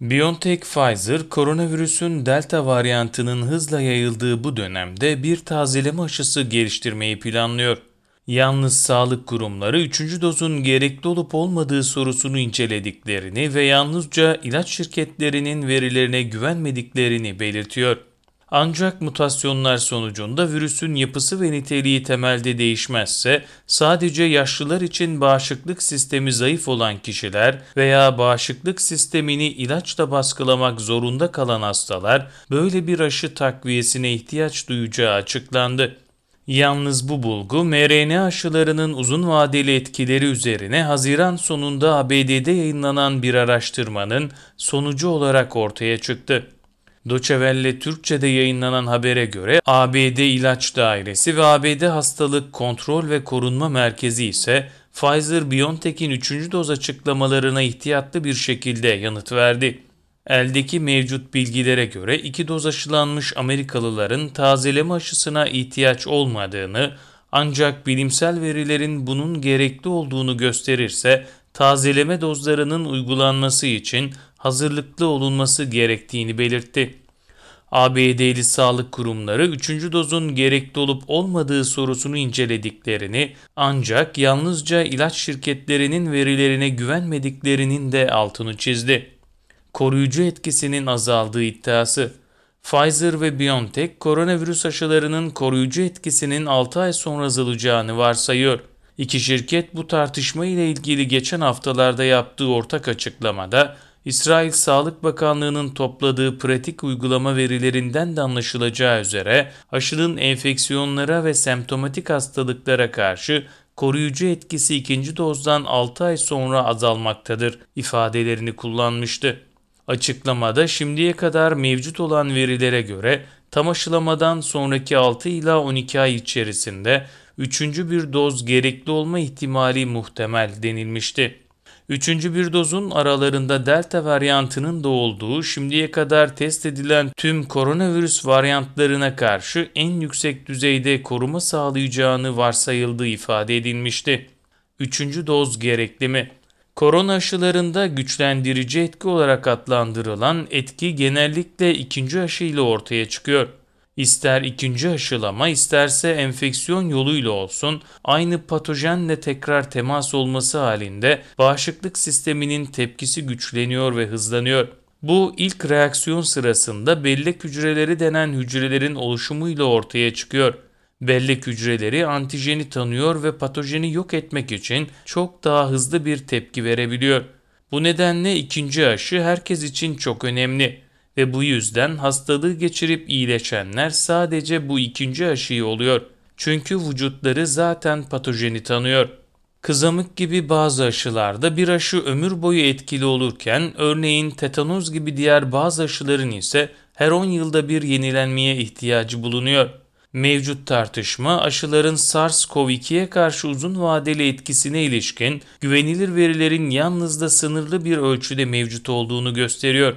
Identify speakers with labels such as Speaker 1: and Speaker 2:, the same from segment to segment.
Speaker 1: BioNTech Pfizer, koronavirüsün delta varyantının hızla yayıldığı bu dönemde bir tazeleme aşısı geliştirmeyi planlıyor. Yalnız sağlık kurumları 3. dozun gerekli olup olmadığı sorusunu incelediklerini ve yalnızca ilaç şirketlerinin verilerine güvenmediklerini belirtiyor. Ancak mutasyonlar sonucunda virüsün yapısı ve niteliği temelde değişmezse sadece yaşlılar için bağışıklık sistemi zayıf olan kişiler veya bağışıklık sistemini ilaçla baskılamak zorunda kalan hastalar böyle bir aşı takviyesine ihtiyaç duyacağı açıklandı. Yalnız bu bulgu mRNA aşılarının uzun vadeli etkileri üzerine Haziran sonunda ABD'de yayınlanan bir araştırmanın sonucu olarak ortaya çıktı. Doçevelle Türkçe'de yayınlanan habere göre ABD İlaç Dairesi ve ABD Hastalık Kontrol ve Korunma Merkezi ise Pfizer-BioNTech'in 3. doz açıklamalarına ihtiyatlı bir şekilde yanıt verdi. Eldeki mevcut bilgilere göre iki doz aşılanmış Amerikalıların tazeleme aşısına ihtiyaç olmadığını ancak bilimsel verilerin bunun gerekli olduğunu gösterirse tazeleme dozlarının uygulanması için hazırlıklı olunması gerektiğini belirtti. ABD'li sağlık kurumları 3. dozun gerekli olup olmadığı sorusunu incelediklerini ancak yalnızca ilaç şirketlerinin verilerine güvenmediklerinin de altını çizdi. Koruyucu etkisinin azaldığı iddiası Pfizer ve BioNTech koronavirüs aşılarının koruyucu etkisinin 6 ay sonra azalacağını varsayıyor. İki şirket bu tartışma ile ilgili geçen haftalarda yaptığı ortak açıklamada İsrail Sağlık Bakanlığı'nın topladığı pratik uygulama verilerinden de anlaşılacağı üzere aşının enfeksiyonlara ve semptomatik hastalıklara karşı koruyucu etkisi ikinci dozdan 6 ay sonra azalmaktadır ifadelerini kullanmıştı. Açıklamada şimdiye kadar mevcut olan verilere göre tam aşılamadan sonraki 6 ila 12 ay içerisinde üçüncü bir doz gerekli olma ihtimali muhtemel denilmişti. Üçüncü bir dozun aralarında delta varyantının da olduğu şimdiye kadar test edilen tüm koronavirüs varyantlarına karşı en yüksek düzeyde koruma sağlayacağını varsayıldığı ifade edilmişti. Üçüncü doz gerekli mi? Korona aşılarında güçlendirici etki olarak adlandırılan etki genellikle ikinci aşıyla ortaya çıkıyor. İster ikinci aşılama isterse enfeksiyon yoluyla olsun aynı patojenle tekrar temas olması halinde bağışıklık sisteminin tepkisi güçleniyor ve hızlanıyor. Bu ilk reaksiyon sırasında bellek hücreleri denen hücrelerin oluşumuyla ortaya çıkıyor. Bellek hücreleri antijeni tanıyor ve patojeni yok etmek için çok daha hızlı bir tepki verebiliyor. Bu nedenle ikinci aşı herkes için çok önemli ve bu yüzden hastalığı geçirip iyileşenler sadece bu ikinci aşıyı oluyor. Çünkü vücutları zaten patojeni tanıyor. Kızamık gibi bazı aşılarda bir aşı ömür boyu etkili olurken örneğin tetanoz gibi diğer bazı aşıların ise her 10 yılda bir yenilenmeye ihtiyacı bulunuyor. Mevcut tartışma aşıların SARS-CoV-2'ye karşı uzun vadeli etkisine ilişkin güvenilir verilerin yalnız da sınırlı bir ölçüde mevcut olduğunu gösteriyor.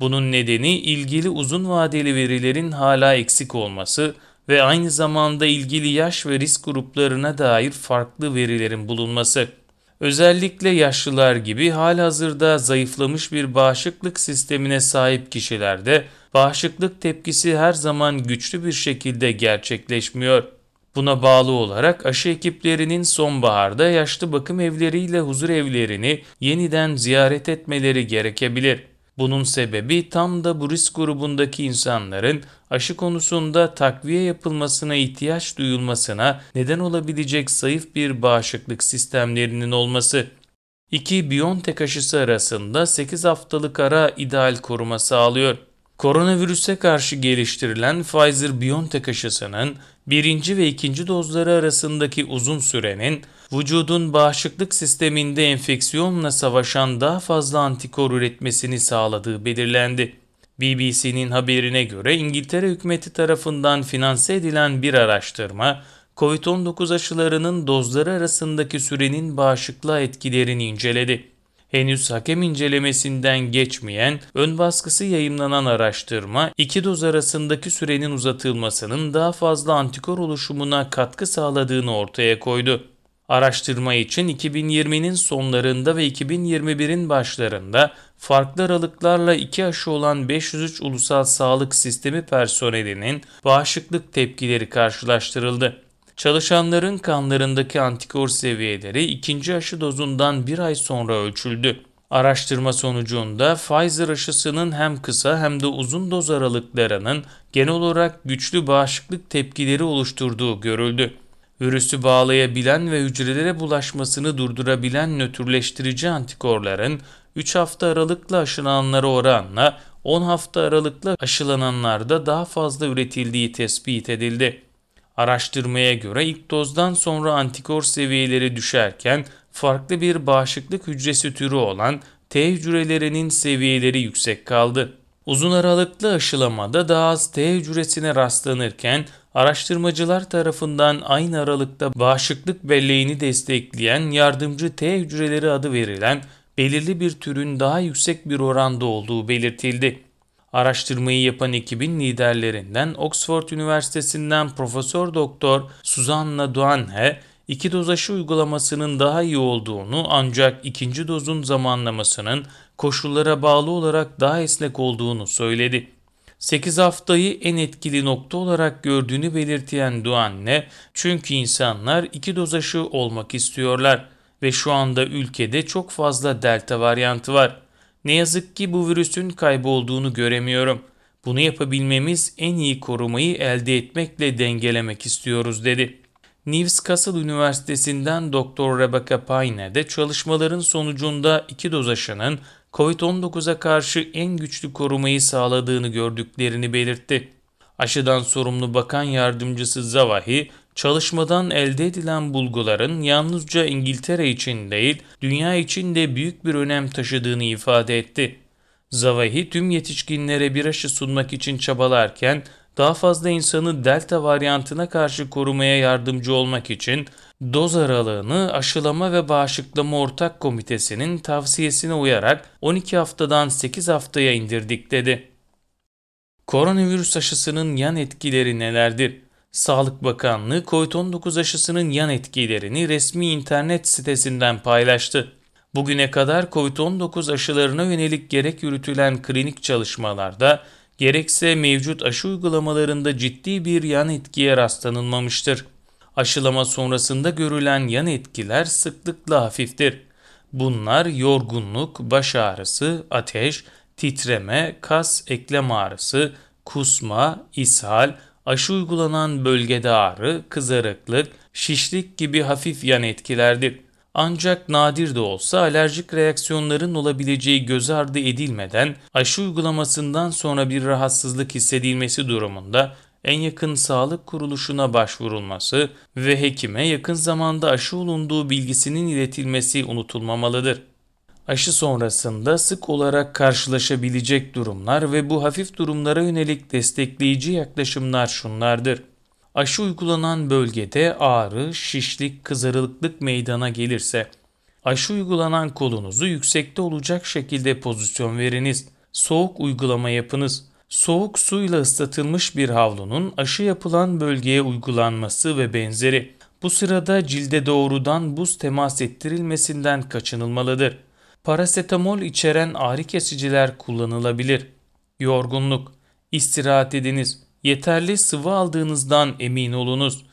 Speaker 1: Bunun nedeni ilgili uzun vadeli verilerin hala eksik olması ve aynı zamanda ilgili yaş ve risk gruplarına dair farklı verilerin bulunması. Özellikle yaşlılar gibi halihazırda zayıflamış bir bağışıklık sistemine sahip kişilerde bağışıklık tepkisi her zaman güçlü bir şekilde gerçekleşmiyor. Buna bağlı olarak aşı ekiplerinin sonbaharda yaşlı bakım evleriyle huzur evlerini yeniden ziyaret etmeleri gerekebilir. Bunun sebebi tam da bu risk grubundaki insanların aşı konusunda takviye yapılmasına ihtiyaç duyulmasına neden olabilecek zayıf bir bağışıklık sistemlerinin olması. İki BioNTech aşısı arasında 8 haftalık ara ideal koruma sağlıyor. Koronavirüse karşı geliştirilen Pfizer-BioNTech aşısının birinci ve ikinci dozları arasındaki uzun sürenin vücudun bağışıklık sisteminde enfeksiyonla savaşan daha fazla antikor üretmesini sağladığı belirlendi. BBC'nin haberine göre İngiltere hükümeti tarafından finanse edilen bir araştırma, COVID-19 aşılarının dozları arasındaki sürenin bağışıklığa etkilerini inceledi henüz hakem incelemesinden geçmeyen ön baskısı yayımlanan araştırma iki doz arasındaki sürenin uzatılmasının daha fazla antikor oluşumuna katkı sağladığını ortaya koydu. Araştırma için 2020'nin sonlarında ve 2021'in başlarında farklı aralıklarla iki aşı olan 503 ulusal sağlık sistemi personelinin bağışıklık tepkileri karşılaştırıldı. Çalışanların kanlarındaki antikor seviyeleri ikinci aşı dozundan bir ay sonra ölçüldü. Araştırma sonucunda Pfizer aşısının hem kısa hem de uzun doz aralıklarının genel olarak güçlü bağışıklık tepkileri oluşturduğu görüldü. Virüsü bağlayabilen ve hücrelere bulaşmasını durdurabilen nötrleştirici antikorların 3 hafta aralıkla aşılananlara oranla 10 hafta aralıkla aşılananlarda daha fazla üretildiği tespit edildi. Araştırmaya göre ilk dozdan sonra antikor seviyeleri düşerken farklı bir bağışıklık hücresi türü olan T hücrelerinin seviyeleri yüksek kaldı. Uzun aralıklı aşılamada daha az T hücresine rastlanırken araştırmacılar tarafından aynı aralıkta bağışıklık belleğini destekleyen yardımcı T hücreleri adı verilen belirli bir türün daha yüksek bir oranda olduğu belirtildi. Araştırmayı yapan ekibin liderlerinden Oxford Üniversitesi'nden Profesör Doktor Suzanna Duanhe, iki doz aşı uygulamasının daha iyi olduğunu ancak ikinci dozun zamanlamasının koşullara bağlı olarak daha esnek olduğunu söyledi. 8 haftayı en etkili nokta olarak gördüğünü belirtiyen Duanne, çünkü insanlar iki doz aşı olmak istiyorlar ve şu anda ülkede çok fazla delta varyantı var. Ne yazık ki bu virüsün kaybolduğunu göremiyorum. Bunu yapabilmemiz en iyi korumayı elde etmekle dengelemek istiyoruz dedi. News Üniversitesi'nden Doktor Rebecca Payne de çalışmaların sonucunda iki doz aşının COVID-19'a karşı en güçlü korumayı sağladığını gördüklerini belirtti. Aşıdan sorumlu bakan yardımcısı Zavahi, Çalışmadan elde edilen bulguların yalnızca İngiltere için değil, dünya için de büyük bir önem taşıdığını ifade etti. Zavahi tüm yetişkinlere bir aşı sunmak için çabalarken, daha fazla insanı delta varyantına karşı korumaya yardımcı olmak için doz aralığını aşılama ve bağışıklama ortak komitesinin tavsiyesine uyarak 12 haftadan 8 haftaya indirdik dedi. Koronavirüs aşısının yan etkileri nelerdir? Sağlık Bakanlığı COVID-19 aşısının yan etkilerini resmi internet sitesinden paylaştı. Bugüne kadar COVID-19 aşılarına yönelik gerek yürütülen klinik çalışmalarda gerekse mevcut aşı uygulamalarında ciddi bir yan etkiye rastlanılmamıştır. Aşılama sonrasında görülen yan etkiler sıklıkla hafiftir. Bunlar yorgunluk, baş ağrısı, ateş, titreme, kas eklem ağrısı, kusma, ishal, Aşı uygulanan bölgede ağrı, kızarıklık, şişlik gibi hafif yan etkilerdir. Ancak nadir de olsa alerjik reaksiyonların olabileceği göz ardı edilmeden aşı uygulamasından sonra bir rahatsızlık hissedilmesi durumunda en yakın sağlık kuruluşuna başvurulması ve hekime yakın zamanda aşı olunduğu bilgisinin iletilmesi unutulmamalıdır. Aşı sonrasında sık olarak karşılaşabilecek durumlar ve bu hafif durumlara yönelik destekleyici yaklaşımlar şunlardır. Aşı uygulanan bölgede ağrı, şişlik, kızarıklık meydana gelirse, aşı uygulanan kolunuzu yüksekte olacak şekilde pozisyon veriniz. Soğuk uygulama yapınız. Soğuk suyla ıslatılmış bir havlunun aşı yapılan bölgeye uygulanması ve benzeri. Bu sırada cilde doğrudan buz temas ettirilmesinden kaçınılmalıdır. Parasetamol içeren ağrı kesiciler kullanılabilir. Yorgunluk, istirahat ediniz, yeterli sıvı aldığınızdan emin olunuz.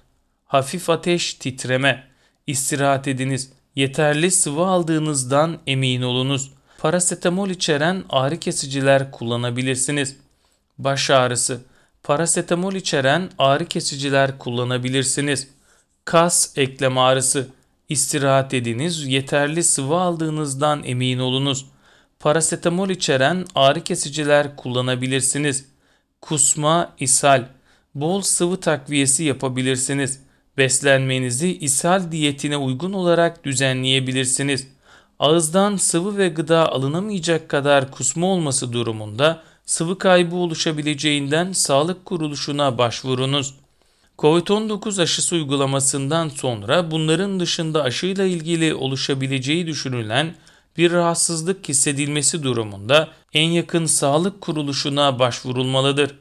Speaker 1: Hafif ateş, titreme, istirahat ediniz, yeterli sıvı aldığınızdan emin olunuz. Parasetamol içeren ağrı kesiciler kullanabilirsiniz. Baş ağrısı, parasetamol içeren ağrı kesiciler kullanabilirsiniz. Kas eklem ağrısı, İstirahat ediniz, yeterli sıvı aldığınızdan emin olunuz. Parasetamol içeren ağrı kesiciler kullanabilirsiniz. Kusma, ishal, bol sıvı takviyesi yapabilirsiniz. Beslenmenizi ishal diyetine uygun olarak düzenleyebilirsiniz. Ağızdan sıvı ve gıda alınamayacak kadar kusma olması durumunda sıvı kaybı oluşabileceğinden sağlık kuruluşuna başvurunuz. Covid-19 aşısı uygulamasından sonra bunların dışında aşıyla ilgili oluşabileceği düşünülen bir rahatsızlık hissedilmesi durumunda en yakın sağlık kuruluşuna başvurulmalıdır.